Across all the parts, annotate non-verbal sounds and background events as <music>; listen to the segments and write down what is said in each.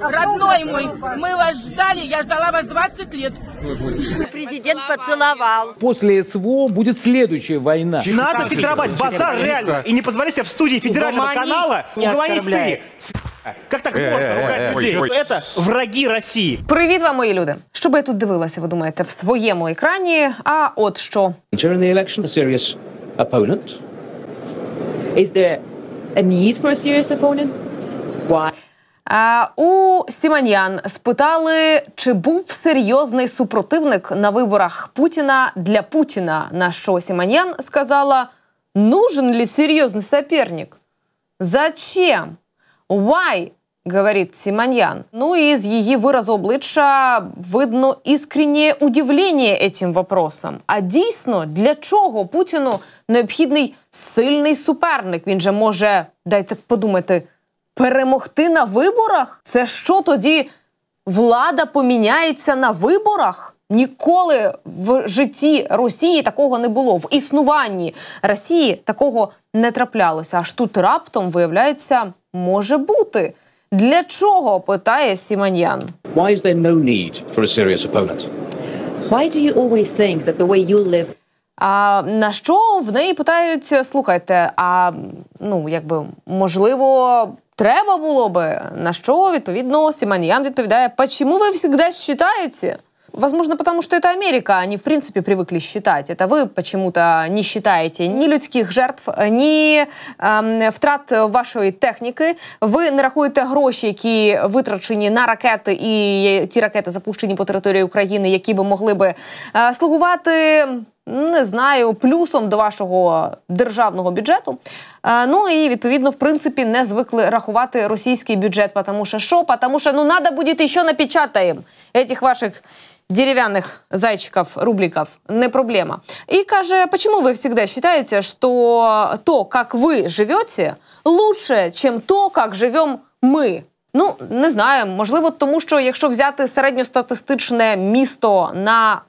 Родной мой, мы вас ждали, я ждала вас 20 лет. Президент поцеловал. После СВО будет следующая война. Надо фильтровать базар реально. И не позволяй себе в студии федерального канала. Угомонись ты. Як так э, можна э, э, людей? Це враги России. Привіт вам, мої люди. Що би я тут дивилася, ви думаєте, в своєму екрані? А от що. Is there a need for a serious opponent? Why? У Сіманьян спитали, чи був серйозний супротивник на виборах Путіна для Путіна. На що Сіманьян сказала: нужен ли серйозний соперник? Зачем? Why? говорить Сіманьян. Ну і з її виразу обличчя видно искреннее удивлення цим вопросом. А дійсно, для чого Путіну необхідний сильний суперник? Він же може, дайте подумати, перемогти на виборах? Це що тоді влада поміняється на виборах? Ніколи в житті Росії такого не було. В існуванні Росії такого не траплялося. Аж тут раптом виявляється, може бути. Для чого питає Сіманьян? Why is there no need for a serious opponent? Why do you always think that the way you live а на що в неї питають? Слухайте, а ну якби можливо треба було би, на що відповідно Сіманіян відповідає: «Почему ви завжди вважаєте?» Возможно, потому что это Америка. Они, в принципе, привыкли считать. Это вы почему-то не считаете ни людських жертв, ні э, втрат вашої техніки. Ви не рахуєте гроші, які витрачені на ракети, і ті ракети запущені по території України, які би могли би э, слугувати не знаю, плюсом до вашого державного бюджету. Е, ну і відповідно, в принципі, не звикли рахувати російський бюджет, потому что що? Потому что, ну, надо будет еще напечатаем этих ваших деревянных зайчиков, рубликов, не проблема. И, каже, почему вы всегда считаете, что то, как вы живете, лучше, чем то, как живем мы? Ну, не знаю, можливо, тому що якщо взяти середньостатистичне місто на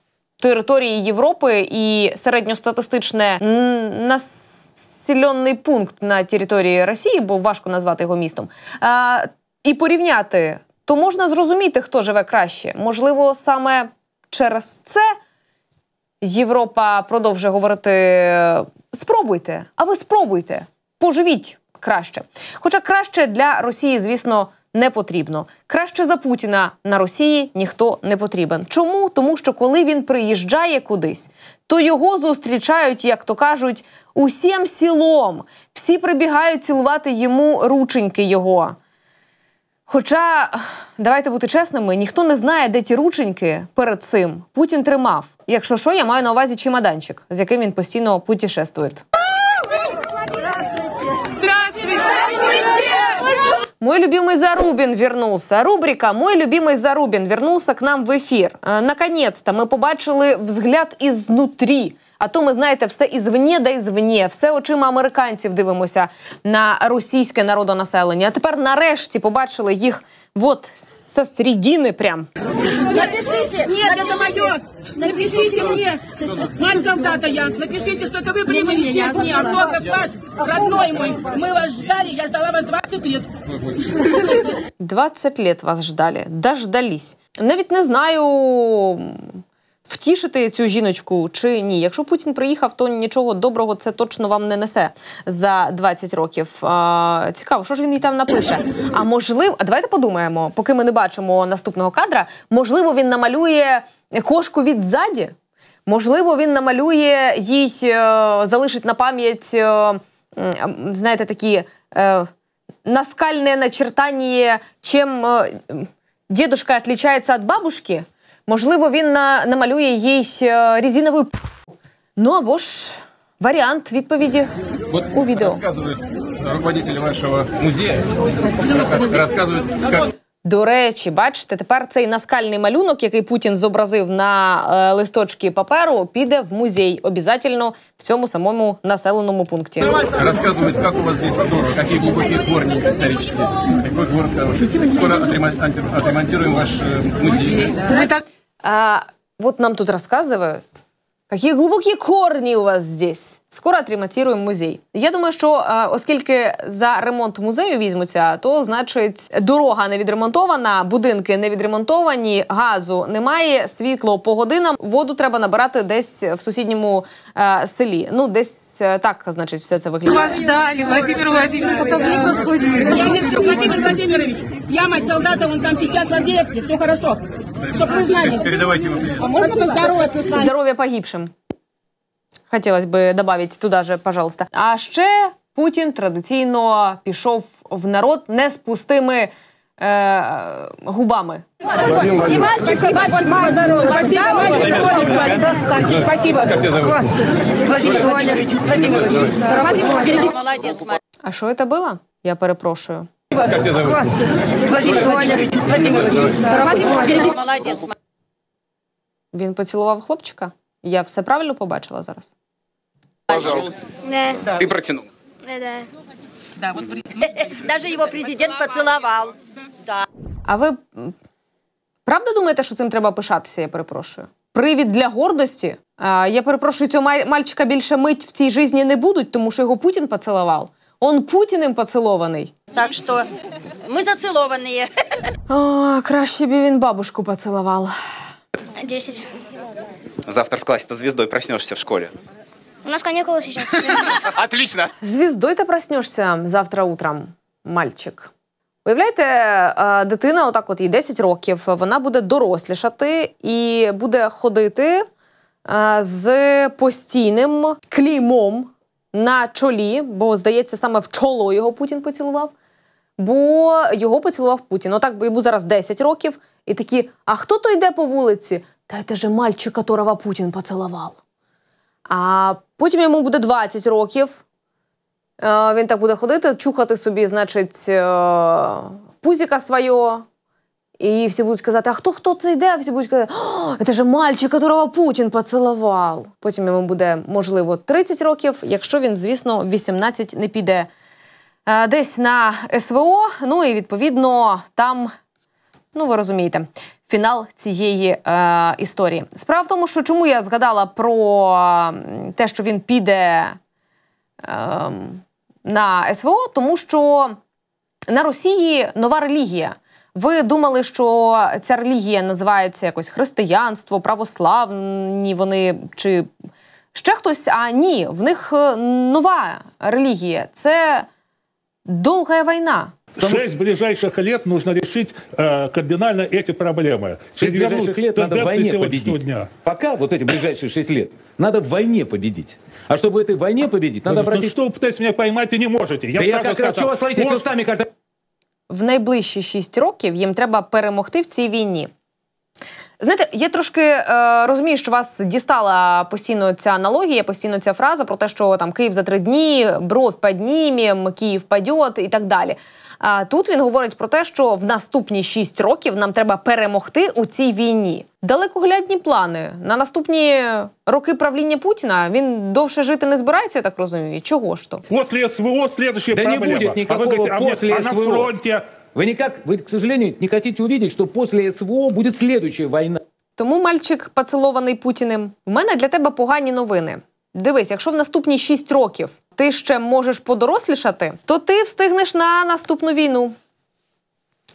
території Європи і середньостатистичне населений пункт на території Росії, бо важко назвати його містом, е, і порівняти, то можна зрозуміти, хто живе краще. Можливо, саме через це Європа продовжує говорити: спробуйте, а ви спробуйте, поживіть краще. Хоча краще для Росії, звісно не потрібно. Краще за Путіна на Росії ніхто не потрібен. Чому? Тому що коли він приїжджає кудись, то його зустрічають, як то кажуть, усім сілом. Всі прибігають цілувати йому рученьки його. Хоча, давайте бути чесними, ніхто не знає, де ті рученьки перед цим Путін тримав. Якщо що, я маю на увазі чемоданчик, з яким він постійно путішествує. Мой любимый Зарубин вернувся. Рубрика Мой любимий Зарубін вернувся к нам в ефір. Э, Наконець-то ми побачили взгляд ізнутрі а то ми знаєте, все ізвні да ізвні, все очима американців дивимося на російське народонаселення. А тепер нарешті побачили їх от со середини прям. Напишите, нет, это мое. Напишите мне, мать солдата я. Напишите, что это вы привели здесь мне. Автограф ваш, родной мой. Мы вас ждали, я ждала вас 20 лет. 20 лет вас ждали, дождались. Навіть не знаю, втішити цю жіночку чи ні? Якщо Путін приїхав, то нічого доброго це точно вам не несе за 20 років. А, цікаво, що ж він їй там напише. А можливо, а давайте подумаємо, поки ми не бачимо наступного кадра. Можливо, він намалює кошку від ззаді? Можливо, він намалює їй, е, залишить на пам'ять, е, знаєте, такі е, наскальне начертання, чим дедушка відлічається від бабушки. Можливо, він на, намалює їй е, різинову п***. Ну або ж варіант відповіді вот у відео. Розказують руководитель вашого музею, розказують, як до речі, бачите, тепер цей наскальний малюнок, який Путін зобразив на е, листочки паперу, піде в музей. Обязательно в цьому самому населеному пункті. Розказують, як у вас здесь які глибокі корні історичні. Який город хороший. Скоро отремонтуємо ваш е, музей. А, вот нам тут розказують які глубокие корні у вас здесь. Скоро отремонтируем музей. Я думаю, що е, оскільки за ремонт музею візьмуться, то значить дорога не відремонтована, будинки не відремонтовані, газу немає, світло по годинам. Воду треба набирати десь в сусідньому е, селі. Ну десь е, так, значить, все це виглядає. Вас ждали, Владимир Владимирович, Владимир Владимирович, я солдата, он там сейчас в объекте, все хорошо. Чтобы вы знали. А можна поздороваться с вами? Здоров'я погибшим хотілося б додати туди же, пожалуйста. А ще Путін традиційно пішов в народ не з пустими е, губами. И мальчика, и дорогу. Спасибо, Владимир А что это было? Я перепрошую. Він поцілував хлопчика. Я все правильно побачила зараз пожал? Да. Ты протянул? Да, да. да вот... <laughs> Даже его президент поцеловал. Да. А ви правда думаєте, що цим треба пишатися? Я перепрошую. Привід для гордості. А, я перепрошую, цього мальчика більше мить в цій житті не будуть, тому що його Путін поцілував. Он Путіним поцілований. Так що ми заціловані. Краще б він бабушку поцілував. Десять. Завтра в класі та звіздою проснешся в школі. У нас каникулы сейчас. <laughs> Отлично. Звіздою ти проснешся завтра утром, мальчик. Уявляєте, дитина, отак от їй 10 років, вона буде дорослішати і буде ходити з постійним клеймом на чолі, бо, здається, саме в чоло його Путін поцілував. Бо його поцілував Путін. Отак, бо йому зараз 10 років, і такі: а хто то йде по вулиці? Та це же мальчик, которого Путін поцілував. А потім йому буде 20 років. Е, він так буде ходити, чухати собі, значить, е, пузіка своє. І всі будуть казати, а хто хто це йде? Всі будуть казати, це ж мальчик, которого Путін поцілував. Потім йому буде, можливо, 30 років, якщо він, звісно, 18 не піде е, десь на СВО. Ну і відповідно там, ну ви розумієте фінал цієї е, історії. Справа в тому, що чому я згадала про те, що він піде е, на СВО, тому що на Росії нова релігія. Ви думали, що ця релігія називається якось християнство, православні вони чи ще хтось? А ні, в них е, нова релігія це довга війна. Шесть ближайших лет нужно решить э, кардинально эти проблемы. Шесть ближайших лет надо в войне победить. Дня. Пока вот эти ближайшие шесть лет надо в войне победить. А чтобы в этой войне победить, надо ну, обратить... Ну что вы пытаетесь меня поймать и не можете? Я да я как раз, чого вас ловите, Может... сами карта... В найближчі шість років їм треба перемогти в цій війні. Знаєте, я трошки е, розумію, що вас дістала постійно ця аналогія, постійно ця фраза про те, що там Київ за три дні, бров піднімем, Київ падьот і так далі. А тут він говорить про те, що в наступні шість років нам треба перемогти у цій війні. Далекоглядні плани на наступні роки правління Путіна він довше жити не збирається, я так розумію. Чого ж то? Після СВО слідчі да проблема. не буде а ви а, а на фронті Вы никак, вы, к сожалению, не хотите увидеть, что после СВО будет следующая война. Тому мальчик, поцелований путіним. в мене для тебе погані новини. Дивись, якщо в наступні шість років ти ще можеш подорослішати, то ти встигнеш на наступну війну.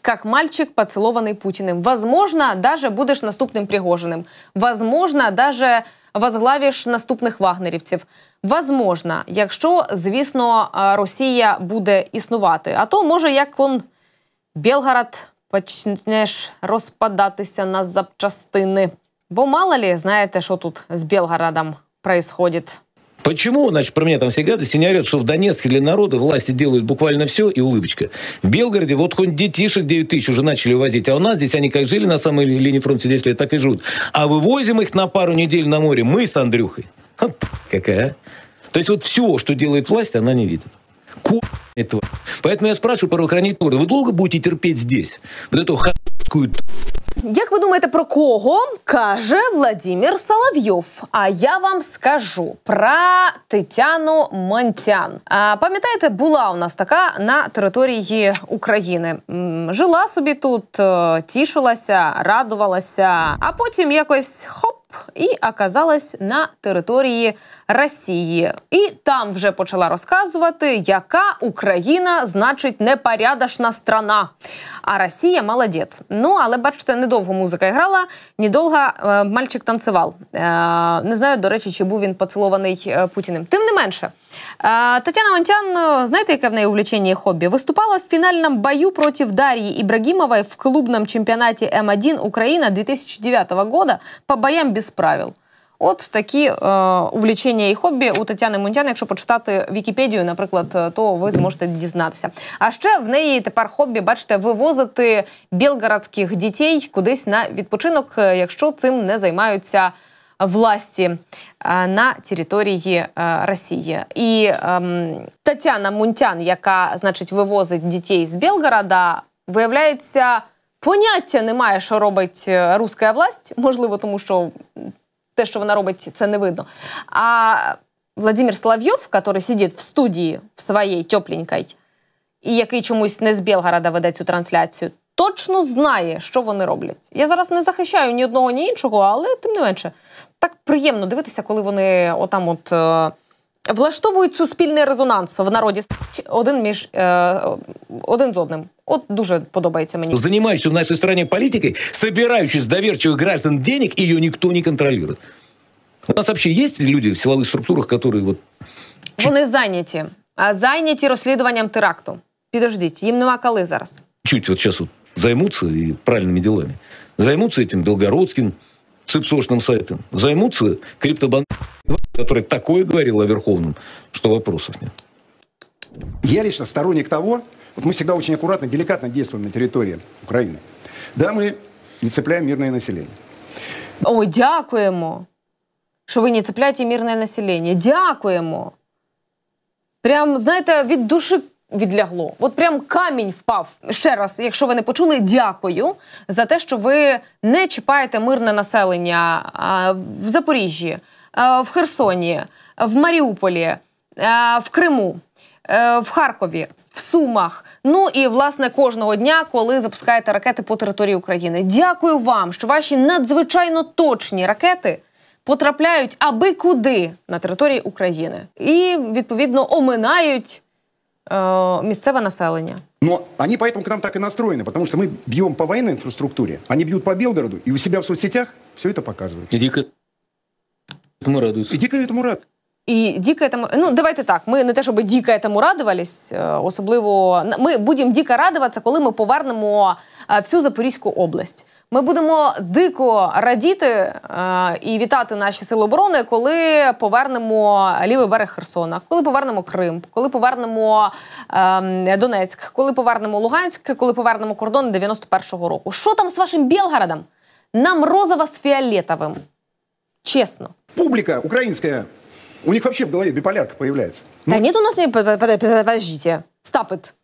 Как мальчик, поцелований Путіним. Возможно, даже будеш наступним Пригожиным. Возможно, даже возглавиш наступних вагнерівців. Возможно, якщо, звісно, е, Росія буде існувати. А то може, як он. Белгород почнеш розпадатися на запчастини. Бо мало ли знаєте, що тут з Белгородом происходит. Почему, значит, про меня там всегда не орет, что в Донецке для народа власти делают буквально все и улыбочка. В Белгороде вот хоть детишек 9 тысяч уже начали возить, а у нас здесь они как жили на самой линии фронта 10 лет, так и живут. А вывозим их на пару недель на море мы с Андрюхой. Ха, какая, а? То есть вот все, что делает власть, она не видит. Ку этого. Поэтому я спрашиваю правоохранительные органы, вы долго будете терпеть здесь? Вот эту ха**скую Як ви думаєте, про кого каже Владимир Соловйов? А я вам скажу про Тетяну Монтян. А пам'ятаєте, була у нас така на території України. Жила собі тут, е, тішилася, радувалася, а потім якось хоп і оказалась на території Росії. І там вже почала розказувати, яка Україна значить непорядочна страна. А Росія молодець. Ну але бачите, недовго музика грала, недовго е, мальчик танцював. Е, не знаю, до речі, чи був він поцілований е, Путіним. Тим не менше, е, Тетяна Мантян, знаєте, яке в неї увлечення і хобі? Виступала в фінальному бою проти Дар'ї Ібрагімової в клубному чемпіонаті М1 Україна 2009 года по боям без правил. От такі е, увлічення і хобі у Тетяни Мунтян. Якщо почитати Вікіпедію, наприклад, е, то ви зможете дізнатися. А ще в неї тепер хобі, бачите, вивозити білгородських дітей кудись на відпочинок, е, якщо цим не займаються власті е, на території е, Росії. І ем, Тетяна Мунтян, яка значить вивозить дітей з Білгорода, виявляється поняття немає, що робить е, руська власть, можливо, тому що те, що вона робить, це не видно. А Владимир Славйов, який сидить в студії в своїй тепленькій, і який чомусь не з Білгорода веде цю трансляцію, точно знає, що вони роблять. Я зараз не захищаю ні одного, ні іншого, але тим не менше так приємно дивитися, коли вони отам от. Е, влаштовують суспільний резонанс в народі один між е, один з одним. От дуже подобається мені. Занимающий в нашей стране политикой, собирающий с доверчивых граждан денег, ее никто не контролирует. У нас вообще есть люди в силовых структурах, которые вот... Вони зайняті. А зайняті розслідуванням теракту. Підождіть, їм нема коли зараз. Чуть вот сейчас займуться займутся и правильными делами. Займутся этим Белгородским, цепсошным сайтом, займутся криптобанками, который такое говорил о Верховном, что вопросов нет. Я лично сторонник того, вот мы всегда очень аккуратно, деликатно действуем на территории Украины. Да, мы не цепляем мирное население. Ой, дякуємо, что вы не цепляете мирное население, Дякуємо. Прям, знаете, від души. відлягло. От прям камінь впав. Ще раз, якщо ви не почули, дякую за те, що ви не чіпаєте мирне населення в Запоріжжі, в Херсоні, в Маріуполі, в Криму. Е, в Харкові, в Сумах, ну і власне кожного дня, коли запускаєте ракети по території України. Дякую вам, що ваші надзвичайно точні ракети потрапляють аби куди на території України і відповідно оминають э, місцеве населення. Но они поэтому к нам так и настроены, потому что мы бьем по военной инфраструктуре, они бьют по Белгороду, и у себя в соцсетях все это показывают. иди к этому радуются. иди к этому радуются. І дико этому... ну давайте так. Ми не те, щоб дико этому радувались, е, особливо ми будемо дико радуватися, коли ми повернемо е, всю Запорізьку область. Ми будемо дико радіти е, і вітати наші сили оборони, коли повернемо лівий берег Херсона, коли повернемо Крим, коли повернемо ем, Донецьк, коли повернемо Луганськ, коли повернемо кордон 91-го року. Що там з вашим Білгородом? Нам розова з фіолетовим. Чесно, публіка українська. У них вообще в голове биполярка появляється. Та ну... ні, у нас не подождите. Стапит.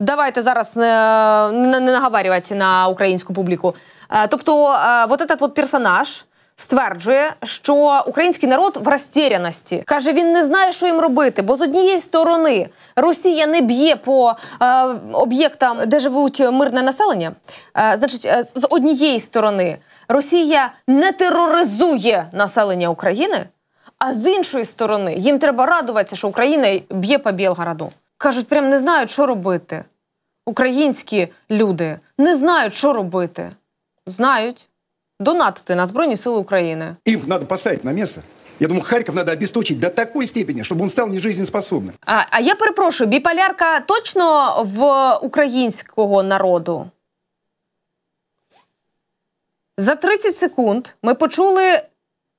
Давайте зараз не э, наговарювати на українську публіку. Э, тобто, э, вот этот вот персонаж. Стверджує, що український народ в розтіряності. каже, він не знає, що їм робити, бо з однієї сторони Росія не б'є по е, об'єктам, де живуть мирне населення. Е, значить, е, з однієї сторони Росія не тероризує населення України. А з іншої сторони, їм треба радуватися, що Україна б'є по Білгороду. Кажуть, прям не знають, що робити. Українські люди не знають, що робити. Знають. Донатити на Збройні Сили України. Їх треба поставити на місце. Я думаю, Харків треба обісточити до такої степені, щоб він став нежизнеспособным. А а я перепрошую, біполярка точно в українського народу. За 30 секунд ми почули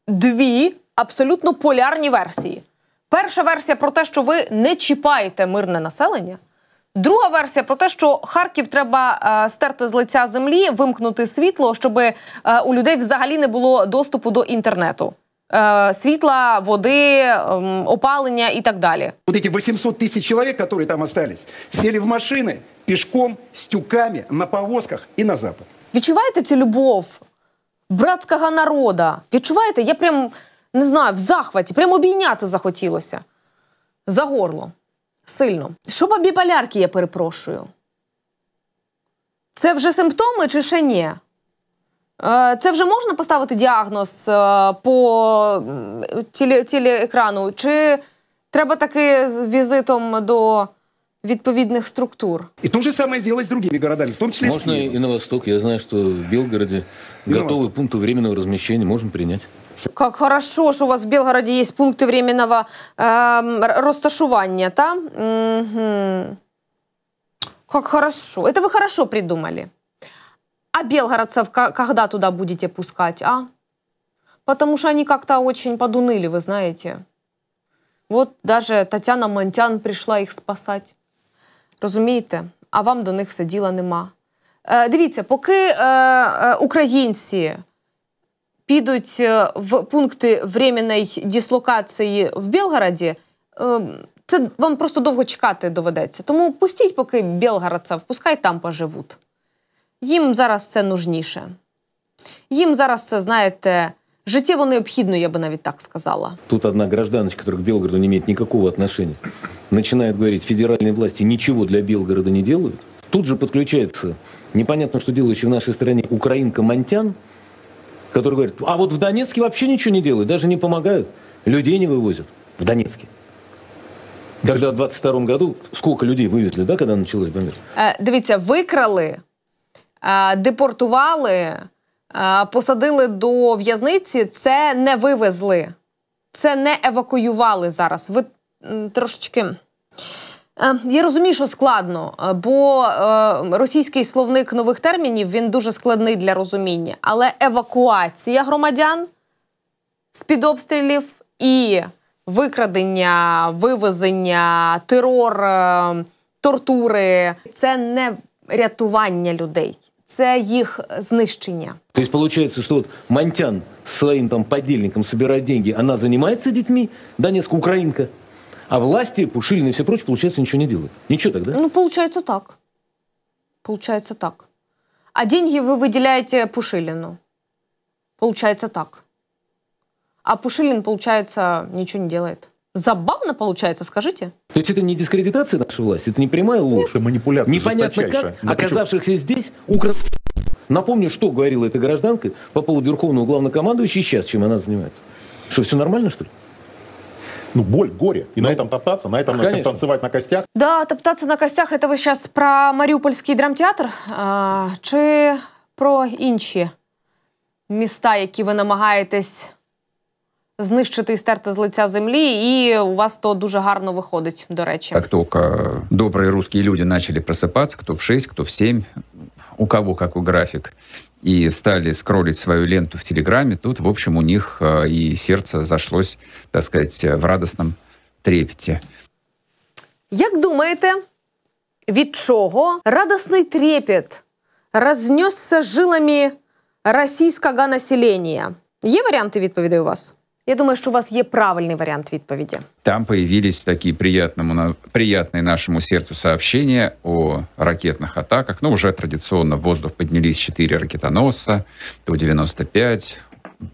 дві абсолютно полярні версії. Перша версія про те, що ви не чіпаєте мирне населення. Друга версія про те, що Харків треба е, стерти з лиця землі, вимкнути світло, щоб е, у людей взагалі не було доступу до інтернету, е, світла, води, ем, опалення і так далі. Вот ці 800 тисяч чоловік, які там остались, сіли в машини пішком, стюками, на повозках і на запад. Відчуваєте цю любов, братського народу. Відчуваєте? Я прям не знаю, в захваті, прямо обійняти захотілося. За горло. Сильно. Що по біполярки я перепрошую? Це вже симптоми чи ще ні? Е, це вже можна поставити діагноз е, по тілі, екрану, чи треба таки з візитом до відповідних структур? І то же саме зробили з іншими городами, в тому числі Можна і на восток. Я знаю, що в Білгороді готовий пункт временного розміщення можна прийняти. Как хорошо, что у вас в Белгороде есть пункты временного э, эм, расташування, да? Угу. Как хорошо. Это вы хорошо придумали. А белгородцев когда туда будете пускать, а? Потому что они как-то очень подуныли, вы знаете. Вот даже Татьяна Монтян пришла их спасать, Розумієте? А вам до них все діла нема. Е, э, дивіться, поки е, українці підуть э, в пункти временної дислокації в Білгороді, це э, вам просто довго чекати доведеться. Тому пустіть, поки білгородця пускай там поживуть. Їм зараз це нужніше. Їм зараз це, знаєте, життєво необхідно, я би навіть так сказала. Тут одна гражданочка, яка к Білгороду не має ніякого отношения, починає говорити, федеральні власті нічого для Білгорода не роблять. Тут же підключається непонятно, що делающий в нашій стране украинка Монтян – который говорит, а вот в Донецке вообще ничего не делают, даже не помогают, людей не вывозят в Донецке. Когда в 22 году сколько людей вывезли, да, когда почалась бомбежка? Э, дивіться, викрали, депортували, посадили до в'язниці. Це не вивезли, це не евакуювали зараз. Ви трошечки. Е, я розумію, що складно, е, бо е, російський словник нових термінів він дуже складний для розуміння. Але евакуація громадян з під обстрілів і викрадення, вивезення, терор, тортури це не рятування людей, це їх знищення. Тобто, виходить, що от Мантян з своїм там подільником збирає гроші, вона займається дітьми, да, українка. А власти, Пушилин и все прочее, получается, ничего не делают. Ничего тогда? Ну, получается так. Получается так. А деньги вы выделяете Пушилину. Получается так. А Пушилин, получается, ничего не делает. Забавно получается, скажите. То есть это не дискредитация нашей власти, это не прямая ложь. Это манипуляция Непонятно как, оказавшихся здесь, укра... Напомню, что говорила эта гражданка по поводу верховного главнокомандующего сейчас, чем она занимается. Что, все нормально, что ли? ну, боль, горе. И ну, на этом топтаться, на этом э, Конечно. танцевать на костях. Да, топтаться на костях, это вы сейчас про Маріупольський драмтеатр, а, чи про інші міста, які ви намагаєтесь Знищити і стерти з лиця землі, і у вас то дуже гарно виходить. До речі, Як тільки добрі русські люди почали просипатися, хто в 6, хто в 7, у кого який графік и стали скроллить свою ленту в Телеграме, тут, в общем, у них э, и сердце зашлось, так сказать, в радостном трепете. Як думаєте, від чого радостний трепет рознесся жилами російського населення? Є варіанти відповідей у вас? Я думаю, что у вас есть правильный вариант ответа. Там появились такие приятному приятные нашему сердцу сообщения о ракетных атаках. Ну, уже традиционно в воздух поднялись четыре ракетоносца, Ту-95,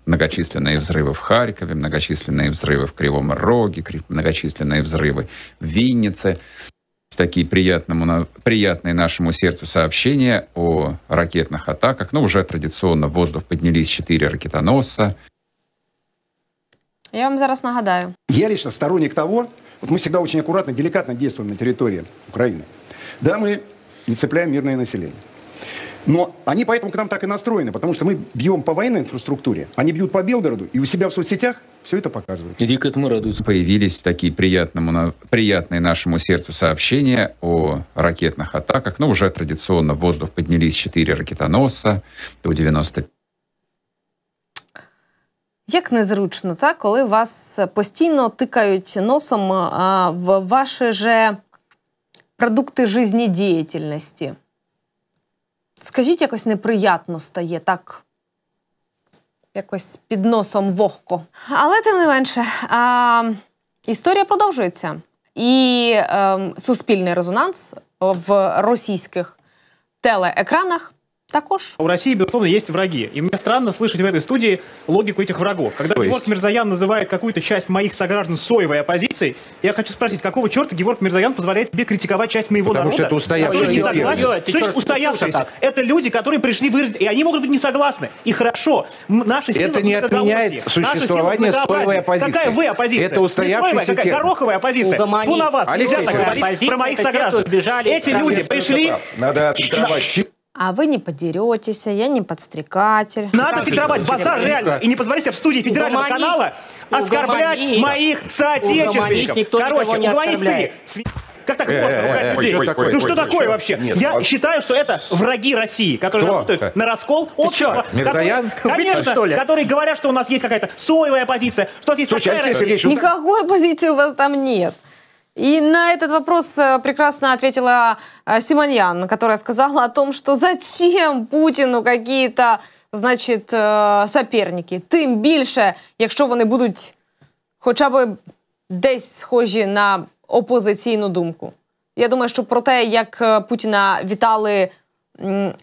многочисленные взрывы в Харькове, многочисленные взрывы в Кривом Роге, многочисленные взрывы в Виннице. Такие приятному, приятные нашему сердцу сообщения о ракетных атаках. Ну, уже традиционно в воздух поднялись четыре ракетоносца, я вам зараз нагадаю. Я лично сторонник того, вот мы всегда очень аккуратно, деликатно действуем на территории Украины. Да, мы не цепляем мирное население. Но они поэтому к нам так и настроены, потому что мы бьем по военной инфраструктуре, они бьют по Белгороду, и у себя в соцсетях все это показывают. И к этому радуются. Появились такие приятному, приятные нашему сердцу сообщения о ракетных атаках. Ну, уже традиционно в воздух поднялись четыре ракетоносца, Ту-95, Як незручно, так, коли вас постійно тикають носом а, в ваші же продукти життєдіяльності? Скажіть, якось неприятно стає так. Якось під носом вогко. Але тим не менше, а, історія продовжується. І е, суспільний резонанс в російських телеекранах також. У России, безусловно, есть враги. И мне странно слышать в этой студии логику этих врагов. Когда Геворг Мирзаян называет какую-то часть моих сограждан соевой оппозицией, я хочу спросить, какого черта Геворг Мирзаян позволяет себе критиковать часть моего Потому народа? Потому что это устоявшиеся. Не согласен. Ты что, устоявшиеся. Это люди, которые пришли выразить, и они могут быть не согласны. И хорошо. Наша сила это не отменяет существование соевой оппозиции. Какая вы оппозиция? Это устоявшаяся какая гороховая оппозиция. Фу на вас. Алексей, нельзя говорить про моих сограждан. Эти люди пришли... Надо отдавать а вы не подеретесь, а я не подстрекатель. Надо фильтровать базар реально. И не позволяйте в студии федерального угомонись, канала оскорблять угомонись, моих соотечественников. Короче, не угомонись ты. Как так э, можно э, э, Ну что такое вообще? Я считаю, что это враги России, которые работают на раскол общества. Мирзаян? Конечно, которые говорят, что у нас есть какая-то соевая позиция, что здесь а такая... Никакой позиции у вас там нет. И на этот вопрос э, прекрасно ответила э, Симоньян, которая сказала о том, что зачем Путину какие-то, значит, э, соперники. Тим більше, якщо вони будуть хоча б десь схожі на опозиційну думку. Я думаю, що про те, як е, Путіна вітали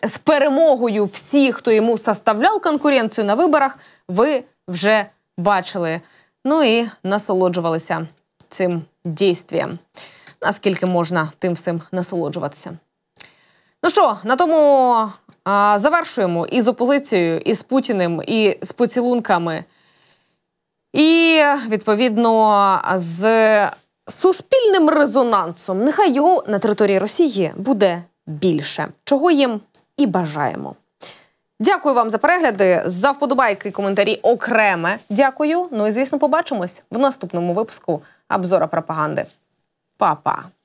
з перемогою всі, хто йому составляв конкуренцію на виборах, ви вже бачили. Ну і насолоджувалися цим дійстві. Наскільки можна тим всім насолоджуватися? Ну що, на тому а, завершуємо і з опозицією, і з путіним, і з поцілунками, і відповідно з суспільним резонансом. Нехай його на території Росії буде більше, чого їм і бажаємо. Дякую вам за перегляди, за вподобайки, і коментарі окреме. Дякую. Ну і звісно, побачимось в наступному випуску обзора пропаганды. Па-па.